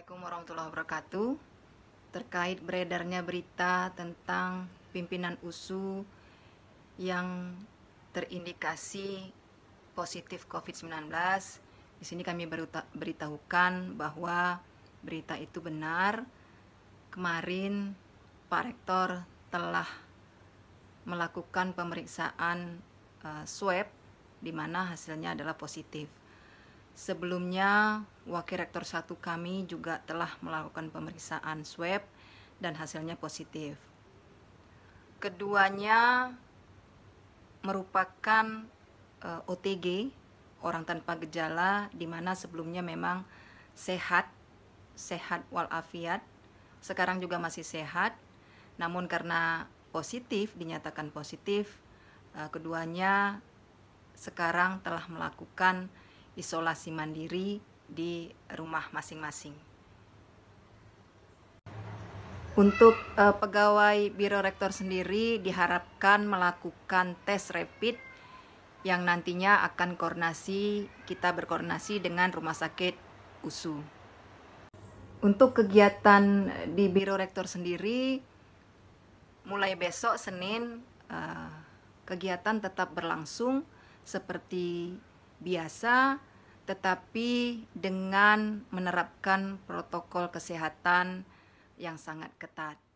Assalamualaikum warahmatullahi wabarakatuh. Terkait beredarnya berita tentang pimpinan USU yang terindikasi positif COVID-19, di sini kami beritahukan bahwa berita itu benar. Kemarin Pak Rektor telah melakukan pemeriksaan uh, swab di mana hasilnya adalah positif. Sebelumnya, Wakil Rektor 1 kami juga telah melakukan pemeriksaan swab dan hasilnya positif. Keduanya merupakan uh, eh, OTG, orang tanpa gejala di mana sebelumnya memang sehat, sehat walafiat. Sekarang juga masih sehat. Namun karena positif dinyatakan positif, uh, keduanya sekarang telah melakukan isolasi mandiri di rumah masing-masing. Untuk eh, pegawai Biro Rektor sendiri diharapkan melakukan tes rapid yang nantinya akan koordinasi kita berkoordinasi dengan Rumah Sakit USU. Untuk kegiatan di Biro Rektor sendiri mulai besok Senin eh, kegiatan tetap berlangsung seperti biasa tetapi dengan menerapkan protokol kesehatan yang sangat ketat.